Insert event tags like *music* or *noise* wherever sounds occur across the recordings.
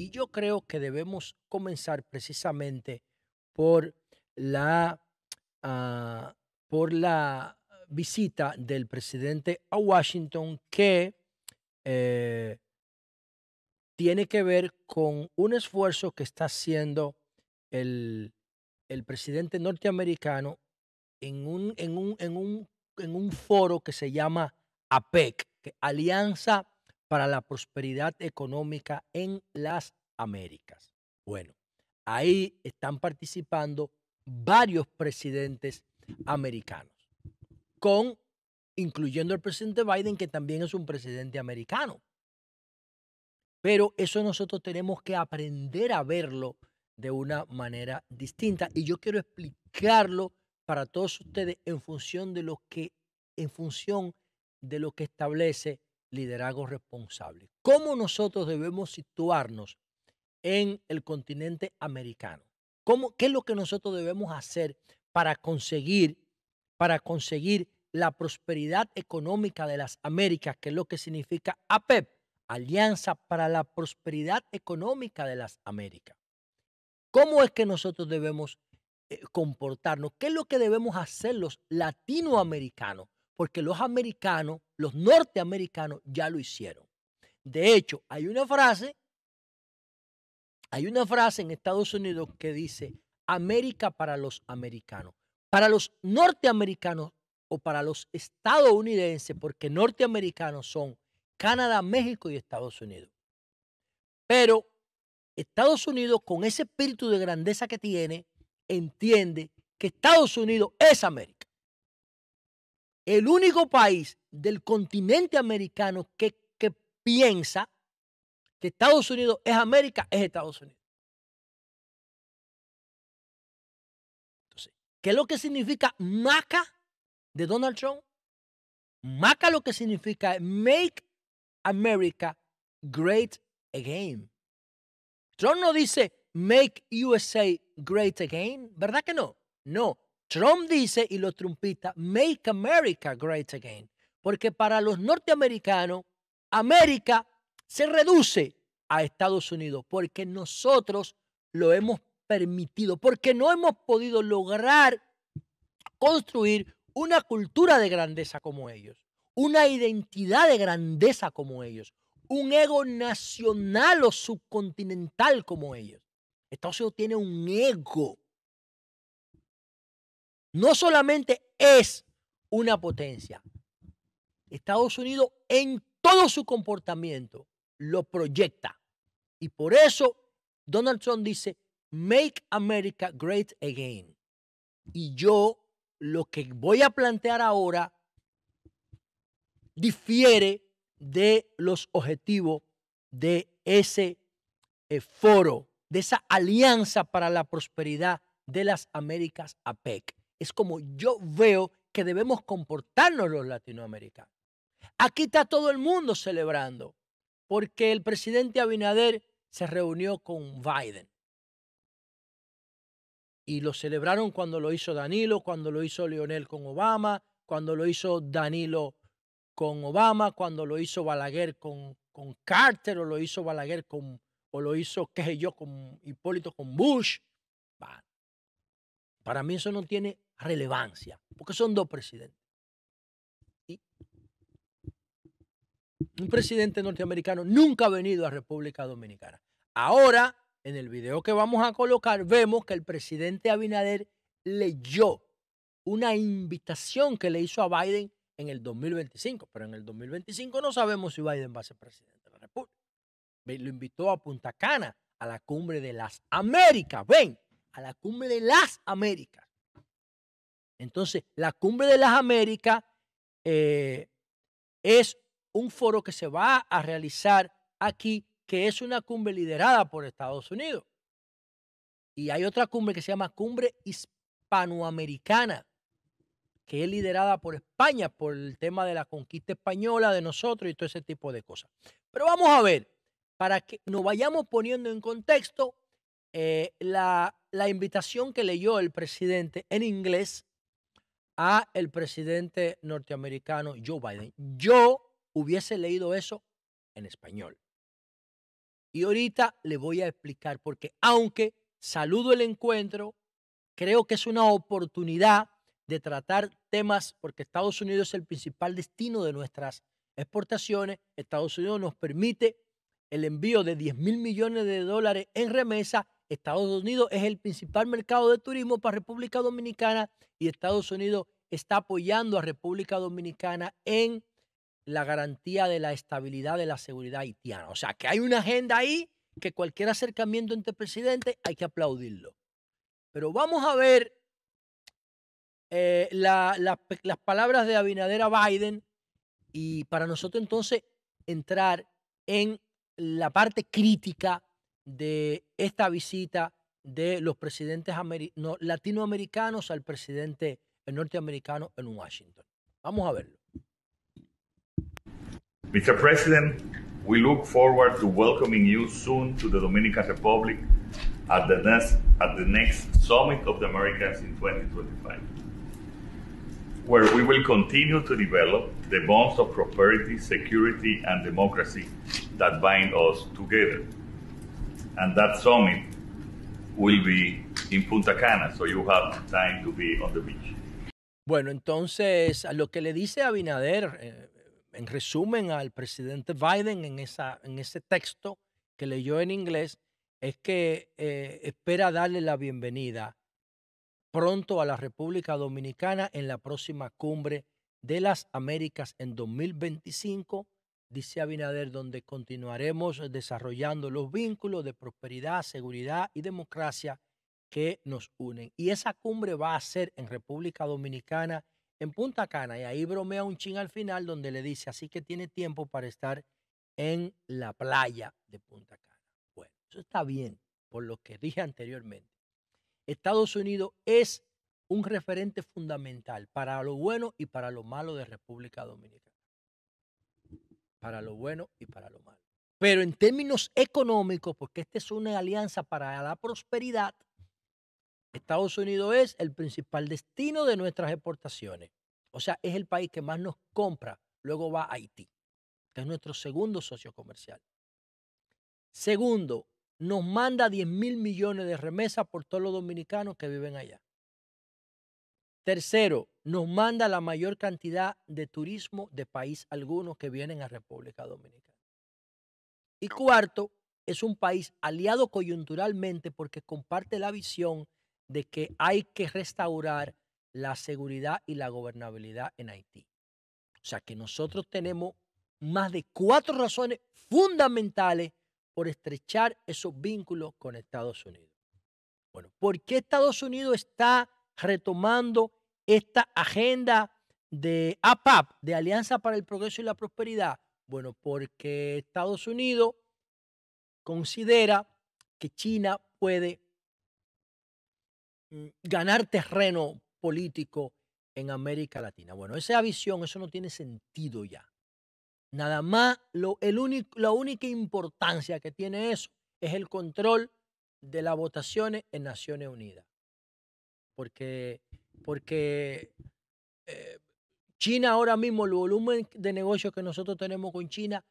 Y yo creo que debemos comenzar precisamente por la, ah, por la visita del presidente a Washington que eh, tiene que ver con un esfuerzo que está haciendo el, presidente norteamericano en un, un, en, un, en un foro que se llama APEC, que Alianza para la prosperidad económica en las Américas. Bueno, ahí están participando varios presidentes americanos, con, incluyendo el presidente Biden, que también es un presidente americano. Pero eso nosotros tenemos que aprender a verlo de una manera distinta. Y yo quiero explicarlo para todos ustedes en función de lo que, en función de lo que establece liderazgo responsable. ¿Cómo nosotros debemos situarnos en el continente americano? ¿Qué es lo que nosotros debemos hacer para conseguir, para conseguir la prosperidad económica de las Américas, que es lo que significa APEP, e Alianza para la Prosperidad Económica de las Américas? ¿Cómo es que nosotros debemos eh, comportarnos? ¿Qué es lo que debemos hacer los latinoamericanos porque los americanos, los norteamericanos ya lo hicieron. De hecho, hay una frase, hay una frase en Estados Unidos que dice América para los americanos. Para los norteamericanos o para los estadounidenses, porque norteamericanos son Canadá, México y Estados Unidos. Pero Estados Unidos, con ese espíritu de grandeza que tiene, entiende que Estados Unidos es América el único país del continente americano que, piensa que Estados Unidos es América es Estados Unidos. Entonces, ¿qué es lo que significa maca de Donald Trump? Maca lo que significa es Make America Great Again. Trump no dice Make USA Great Again, ¿verdad que no? No, Trump dice y los trumpistas, Make America Great Again. Porque para los norteamericanos, América se reduce a Estados Unidos porque nosotros lo hemos permitido, porque no hemos podido lograr construir una cultura de grandeza como ellos, una identidad de grandeza como ellos, un ego nacional o subcontinental como ellos. Estados Unidos tiene un ego no solamente es una potencia, Estados Unidos en todo su comportamiento lo proyecta. Y por eso Donald Trump dice, Make America Great Again. Y yo lo que voy a plantear ahora difiere de los objetivos de ese eh, foro, de esa alianza para la prosperidad de las Américas APEC es como yo veo que debemos comportarnos los latinoamericanos. Aquí está todo el mundo celebrando porque el presidente Abinader se reunió con Biden. Y lo celebraron cuando lo hizo Danilo, cuando lo hizo Lionel con Obama, cuando lo hizo Danilo con Obama, cuando lo hizo Balaguer con, con Carter, o lo hizo Balaguer con, o lo hizo, qué sé yo, con Hipólito, con Bush. Para mí eso no tiene relevancia, porque son dos presidentes. Un presidente norteamericano nunca ha venido a República Dominicana. Ahora, en el video que vamos a colocar, vemos que el presidente Abinader leyó una invitación que le hizo a Biden en el 2025, pero en el 2025 no sabemos si Biden va a ser presidente de la República. Lo invitó a Punta Cana, a la cumbre de las Américas. Ven, a la cumbre de las Américas. Entonces, la cumbre de las Américas eh, es un foro que se va a realizar aquí, que es una cumbre liderada por Estados Unidos. Y hay otra cumbre que se llama Cumbre Hispanoamericana, que es liderada por España por el tema de la conquista española de nosotros y todo ese tipo de cosas. Pero vamos a ver, para que nos vayamos poniendo en contexto, eh, la, la invitación que leyó el presidente en inglés a el presidente norteamericano Joe Biden. Yo hubiese leído eso en español. Y ahorita le voy a explicar, porque aunque saludo el encuentro, creo que es una oportunidad de tratar temas, porque Estados Unidos es el principal destino de nuestras exportaciones. Estados Unidos nos permite el envío de 10 mil millones de dólares en remesa Estados Unidos es el principal mercado de turismo para República Dominicana y Estados Unidos está apoyando a República Dominicana en la garantía de la estabilidad de la seguridad haitiana. O sea, que hay una agenda ahí que cualquier acercamiento entre presidentes hay que aplaudirlo. Pero vamos a ver eh, las palabras de Abinader Biden y para nosotros entonces entrar en la parte crítica de esta visita de los presidentes latinoamericanos al presidente norteamericano en Washington. Vamos a verlo. Mr. President, we look forward to welcoming you soon to the Dominican Republic at the next, at the next Summit of the Americas in 2025, where we will continue to develop the bonds of prosperity, security, and democracy that bind us together and that summit will be in Punta Cana, so you have time to be on the beach. Bueno, entonces, lo que le dice Abinader, eh, en resumen al presidente Biden en, esa, en ese texto que leyó en inglés, es que eh, espera darle la bienvenida pronto a la República Dominicana en la próxima cumbre de las Américas en 2025 dice Abinader, donde continuaremos desarrollando los vínculos de prosperidad, seguridad y democracia que nos unen. Y esa cumbre va a ser en República Dominicana, en Punta Cana, y ahí bromea un chin al final donde le dice, así que tiene tiempo para estar en la playa de Punta Cana. Bueno, eso está bien, por lo que *laughs* dije anteriormente. Estados Unidos es un referente fundamental para lo bueno y para lo malo de República Dominicana para lo bueno y para lo malo. Pero en términos económicos, porque esta es una alianza para la prosperidad, Estados Unidos es el principal destino de nuestras exportaciones. O sea, es el país que más nos compra. Luego va a Haití, que es nuestro segundo socio comercial. Segundo, nos manda 10 mil millones de remesas por todos los dominicanos que viven allá. Tercero, nos manda la mayor cantidad de turismo de país algunos que vienen a República Dominicana. Y cuarto, es un país aliado coyunturalmente porque comparte la visión de que hay que restaurar la seguridad y la gobernabilidad en Haití. O sea que nosotros tenemos más de cuatro razones fundamentales por estrechar esos vínculos con Estados Unidos. Bueno, ¿por qué Estados Unidos está retomando esta agenda de APAP, de Alianza para el Progreso y la Prosperidad? Bueno, porque Estados Unidos considera que China puede mm, ganar terreno político en América Latina. Bueno, esa visión, eso no tiene sentido ya. Nada más, lo, el único, la única importancia que tiene eso es el control de las votaciones en Naciones Unidas. Porque porque eh, China ahora mismo, el volumen de negocio que nosotros tenemos con China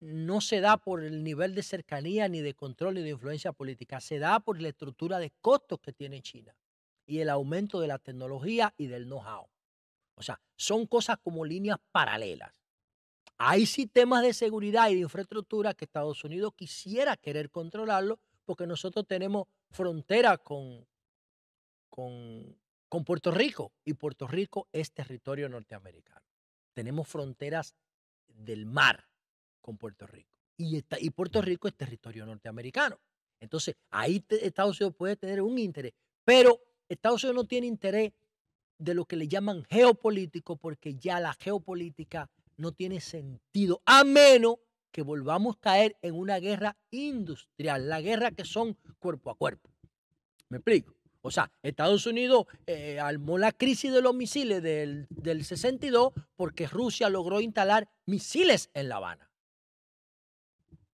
no se da por el nivel de cercanía, ni de control, ni de influencia política, se da por la estructura de costos que tiene China y el aumento de la tecnología y del know-how. O sea, son cosas como líneas paralelas. Hay sistemas de seguridad y de infraestructura que Estados Unidos quisiera querer controlarlo porque nosotros tenemos frontera con, con con Puerto Rico y Puerto Rico es territorio norteamericano. Tenemos fronteras del mar con Puerto Rico y, Puerto Rico es territorio norteamericano. Entonces, ahí Estados Unidos puede tener un interés, pero Estados Unidos no tiene interés de lo que le llaman geopolítico porque ya la geopolítica no tiene sentido, a menos que volvamos a caer en una guerra industrial, la guerra que son cuerpo a cuerpo. ¿Me explico? O sea, Estados Unidos eh, armó la crisis de los misiles del, 62 porque Rusia logró instalar misiles en La Habana.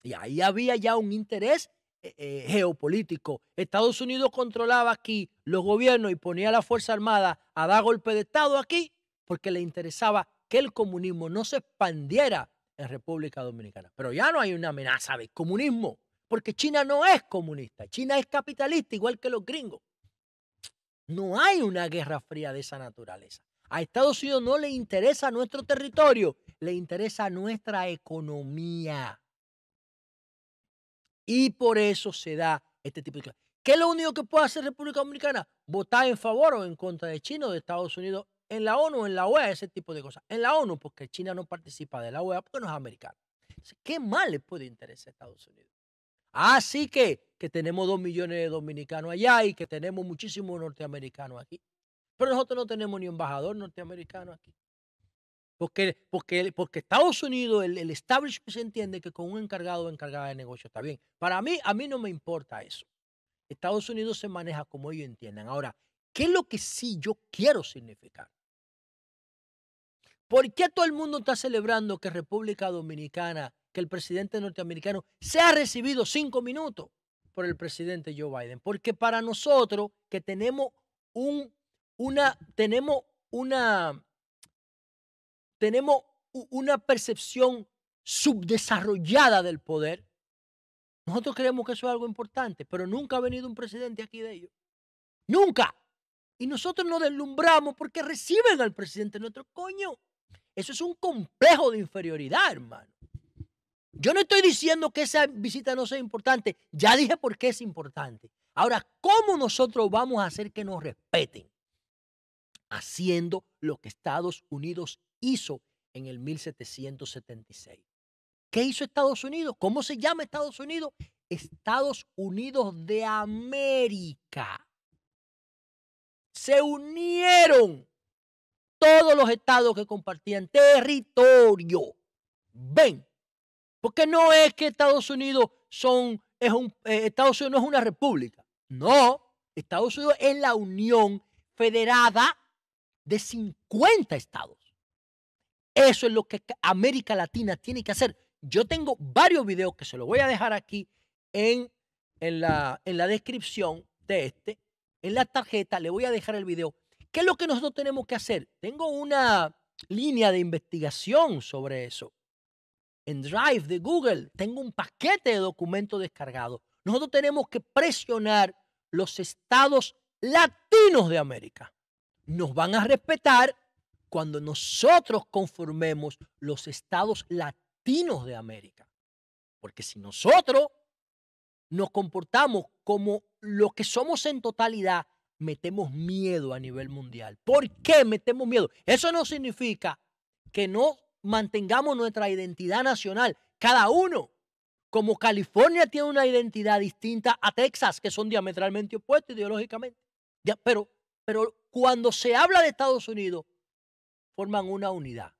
Y ahí había ya un interés eh, eh, geopolítico. Estados Unidos controlaba aquí los gobiernos y ponía la Fuerza Armada a dar golpe de Estado aquí porque le interesaba que el comunismo no se expandiera en República Dominicana. Pero ya no hay una amenaza de comunismo, porque China no es comunista, China es capitalista igual que los gringos. No hay una guerra fría de esa naturaleza. A Estados Unidos no le interesa nuestro territorio, le interesa nuestra economía. Y por eso se da este tipo de cosas. ¿Qué es lo único que puede hacer República Dominicana? Votar en favor o en contra de China o de Estados Unidos en la ONU, en la OEA, ese tipo de cosas. En la ONU, porque China no participa de la OEA porque no es americana. ¿Qué más le puede interesar a Estados Unidos? Así ah, que, que tenemos dos millones de dominicanos allá y que tenemos muchísimos norteamericanos aquí. Pero nosotros no tenemos ni embajador norteamericano aquí. Porque, porque, porque Estados Unidos, el, el establishment se entiende que con un encargado o encargada de negocio está bien. Para mí, a mí no me importa eso. Estados Unidos se maneja como ellos entiendan. Ahora, ¿qué es lo que sí yo quiero significar? ¿Por qué todo el mundo está celebrando que República Dominicana que el presidente norteamericano sea recibido cinco minutos por el presidente Joe Biden. Porque para nosotros que tenemos un, una, tenemos una, tenemos una percepción subdesarrollada del poder, nosotros creemos que eso es algo importante, pero nunca ha venido un presidente aquí de ellos. Nunca. Y nosotros nos deslumbramos porque reciben al presidente nuestro coño. Eso es un complejo de inferioridad, hermano. Yo no estoy diciendo que esa visita no sea importante. Ya dije por qué es importante. Ahora, ¿cómo nosotros vamos a hacer que nos respeten? Haciendo lo que Estados Unidos hizo en el 1776. ¿Qué hizo Estados Unidos? ¿Cómo se llama Estados Unidos? Estados Unidos de América. Se unieron todos los estados que compartían territorio. Ven, porque no es que Estados Unidos son, eh, Estados Unidos no es una república. No, Estados Unidos es la unión federada de 50 estados. Eso es lo que América Latina tiene que hacer. Yo tengo varios videos que se los voy a dejar aquí en, la, en la descripción de este. En la tarjeta le voy a dejar el video. ¿Qué es lo que nosotros tenemos que hacer? Tengo una línea de investigación sobre eso en Drive de Google, tengo un paquete de documentos descargados. Nosotros tenemos que presionar los estados latinos de América. Nos van a respetar cuando nosotros conformemos los estados latinos de América. Porque si nosotros nos comportamos como lo que somos en totalidad, metemos miedo a nivel mundial. ¿Por qué metemos miedo? Eso no significa que no mantengamos nuestra identidad nacional, cada uno. Como California tiene una identidad distinta a Texas, que son diametralmente opuestos ideológicamente. Pero, pero cuando se habla de Estados Unidos, forman una unidad.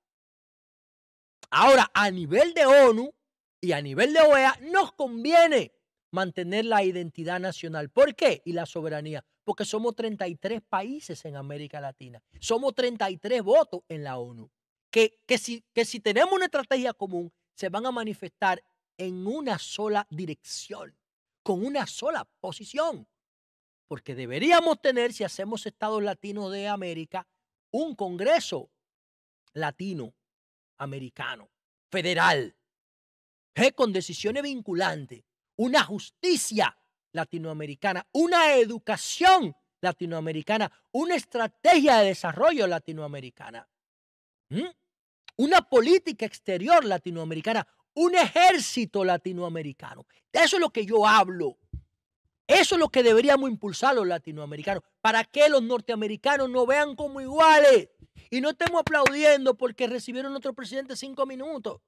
Ahora, a nivel de ONU y a nivel de OEA, nos conviene mantener la identidad nacional. ¿Por qué? Y la soberanía. Porque somos 33 países en América Latina. Somos 33 votos en la ONU que, que, si, tenemos una estrategia común, se van a manifestar en una sola dirección, con una sola posición. Porque deberíamos tener, si hacemos Estados Latinos de América, un Congreso latinoamericano, federal, eh, con decisiones vinculantes, una justicia latinoamericana, una educación latinoamericana, una estrategia de desarrollo latinoamericana. ¿Mm? una política exterior latinoamericana, un ejército latinoamericano. eso es lo que yo hablo. Eso es lo que deberíamos impulsar los latinoamericanos, para que los norteamericanos nos vean como iguales y no estemos aplaudiendo porque recibieron a presidente cinco minutos.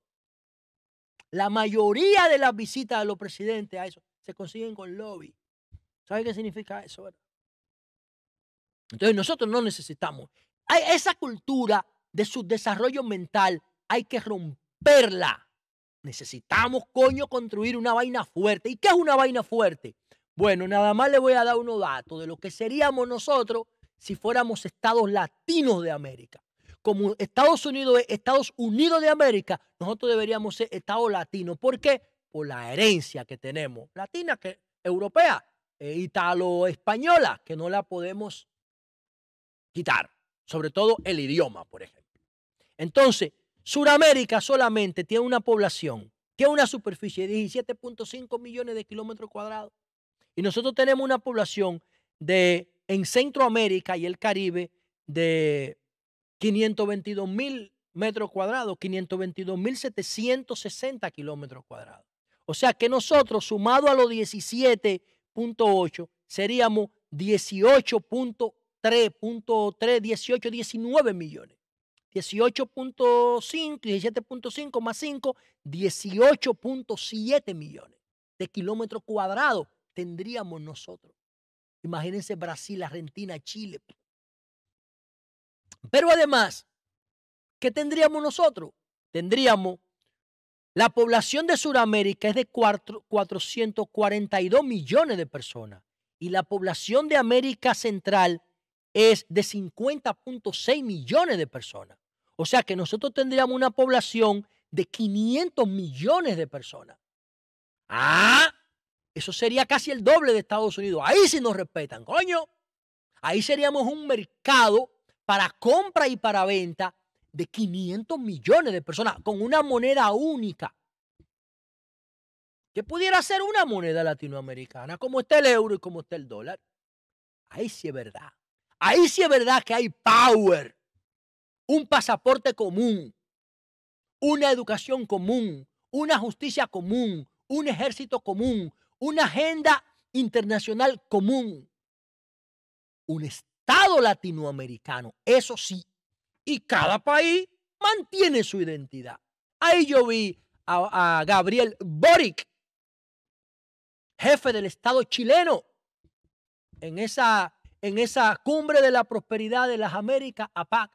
La mayoría de las visitas de los presidentes a eso se consiguen con lobby. ¿Sabe qué significa eso? Entonces nosotros no necesitamos. esa cultura de su desarrollo mental, hay que romperla. Necesitamos, coño, construir una vaina fuerte. ¿Y qué es una vaina fuerte? Bueno, nada más le voy a dar unos datos de lo que seríamos nosotros si fuéramos estados latinos de América. Como Estados Unidos es Estados Unidos de América, nosotros deberíamos ser estados latinos. ¿Por qué? Por la herencia que tenemos, latina, que, europea, e italo-española, que no la podemos quitar. Sobre todo el idioma, por ejemplo. Entonces, Sudamérica solamente tiene una población, tiene una superficie de 17.5 millones de kilómetros cuadrados. Y nosotros tenemos una población de, en Centroamérica y el Caribe de 522 mil metros cuadrados, 522 mil 760 kilómetros cuadrados. O sea que nosotros, sumado a los 17.8, seríamos 18.3, 18, 19 millones. 18.5, 17.5 más 5, 18.7 millones de kilómetros cuadrados tendríamos nosotros. Imagínense Brasil, Argentina, Chile. Pero además, ¿qué tendríamos nosotros? Tendríamos la población de Sudamérica es de 442 millones de personas y la población de América Central es de 50.6 millones de personas. O sea que nosotros tendríamos una población de 500 millones de personas. Ah, eso sería casi el doble de Estados Unidos. Ahí sí nos respetan, coño. Ahí seríamos un mercado para compra y para venta de 500 millones de personas con una moneda única. Que pudiera ser una moneda latinoamericana, como está el euro y como está el dólar. Ahí sí es verdad. Ahí sí es verdad que hay power un pasaporte común, una educación común, una justicia común, un ejército común, una agenda internacional común, un Estado latinoamericano, eso sí, y cada país mantiene su identidad. Ahí yo vi a, Gabriel Boric, jefe del Estado chileno, en esa, en esa cumbre de la prosperidad de las Américas, APAC,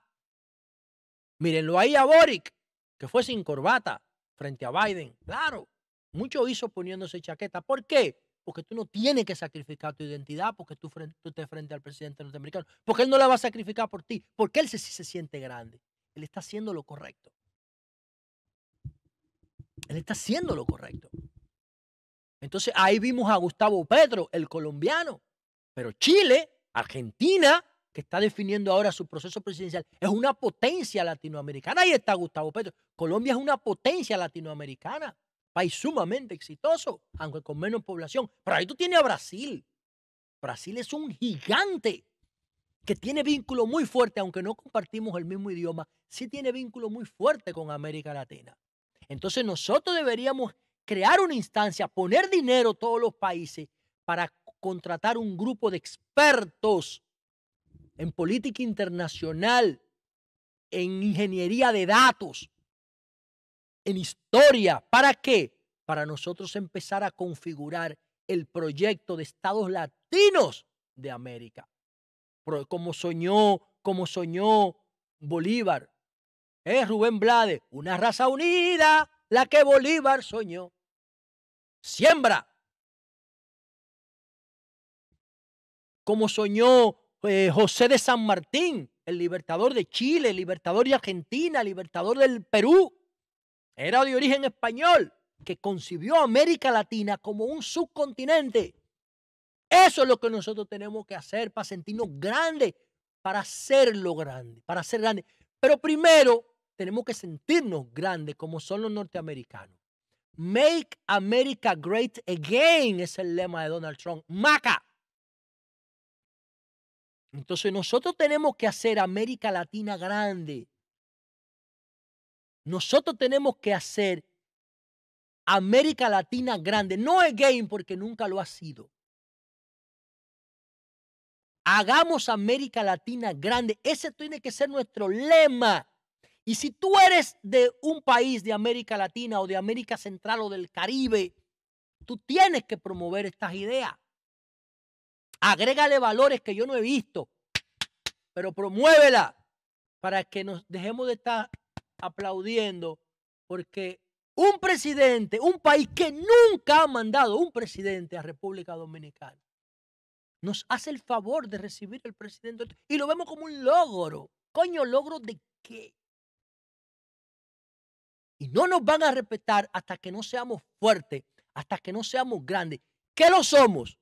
Mírenlo ahí a Boric, que fue sin corbata frente a Biden. Claro, mucho hizo poniéndose chaqueta. ¿Por qué? Porque tú no tienes que sacrificar tu identidad porque tú, tú estés frente al presidente norteamericano. Porque él no la va a sacrificar por ti. Porque él sí se siente grande. Él está haciendo lo correcto. Él está haciendo lo correcto. Entonces ahí vimos a Gustavo Petro, el colombiano. Pero Chile, Argentina, que está definiendo ahora su proceso presidencial, es una potencia latinoamericana. Ahí está Gustavo Petro. Colombia es una potencia latinoamericana, país sumamente exitoso, aunque con menos población. Pero ahí tú tienes a Brasil. Brasil es un gigante que tiene vínculo muy fuerte, aunque no compartimos el mismo idioma, sí tiene vínculo muy fuerte con América Latina. Entonces nosotros deberíamos crear una instancia, poner dinero todos los países para contratar un grupo de expertos en política internacional, en ingeniería de datos, en historia. ¿Para qué? Para nosotros empezar a configurar el proyecto de estados latinos de América. Como soñó, como soñó Bolívar. es eh, Rubén Blade, una raza unida, la que Bolívar soñó. Siembra. Como soñó pues, José de San Martín, el libertador de Chile, el libertador de Argentina, libertador del Perú. Era de origen español que concibió América Latina como un subcontinente. Eso es lo que nosotros tenemos que hacer para sentirnos grandes, para hacerlo grande, para ser grande. Pero primero tenemos que sentirnos grandes como son los norteamericanos. Make America Great Again es el lema de Donald Trump. Maca. Entonces nosotros tenemos que hacer América Latina grande. Nosotros tenemos que hacer América Latina grande. No es game porque nunca lo ha sido. Hagamos América Latina grande. Ese tiene que ser nuestro lema. Y si tú eres de un país de América Latina o de América Central o del Caribe, tú tienes que promover estas ideas. Agrégale valores que yo no he visto, pero promuévela para que nos dejemos de estar aplaudiendo, porque un presidente, un país que nunca ha mandado un presidente a República Dominicana, nos hace el favor de recibir el presidente y lo vemos como un logro. Coño, logro de qué? Y no nos van a respetar hasta que no seamos fuertes, hasta que no seamos grandes. ¿Qué lo somos?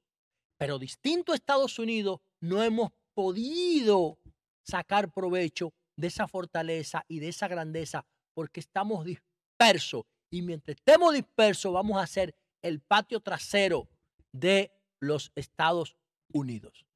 Pero distinto a Estados Unidos, no hemos podido sacar provecho de esa fortaleza y de esa grandeza porque estamos dispersos. Y mientras estemos dispersos, vamos a ser el patio trasero de los Estados Unidos.